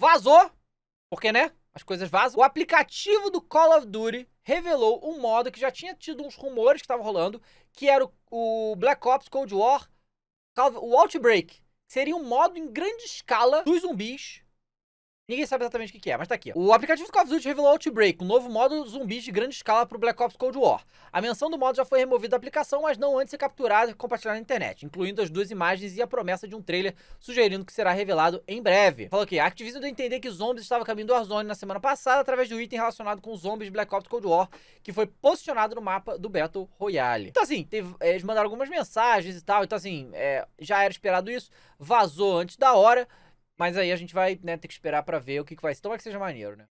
Vazou, porque né, as coisas vazam. O aplicativo do Call of Duty revelou um modo que já tinha tido uns rumores que estavam rolando, que era o, o Black Ops Cold War, o Outbreak. Seria um modo em grande escala dos zumbis Ninguém sabe exatamente o que é, mas tá aqui. O aplicativo do Call of Duty revelou Outbreak, um novo modo zumbis de grande escala pro Black Ops Cold War. A menção do modo já foi removida da aplicação, mas não antes de ser capturada e compartilhada na internet, incluindo as duas imagens e a promessa de um trailer sugerindo que será revelado em breve. Falou que a Activision deu a entender que zombies estava caminho do Warzone na semana passada através de um item relacionado com zombies Black Ops Cold War, que foi posicionado no mapa do Battle Royale. Então assim, teve, eh, eles mandaram algumas mensagens e tal, então assim, é, já era esperado isso, vazou antes da hora, mas aí a gente vai né, ter que esperar para ver o que, que vai ser. Tomara que seja maneiro, né?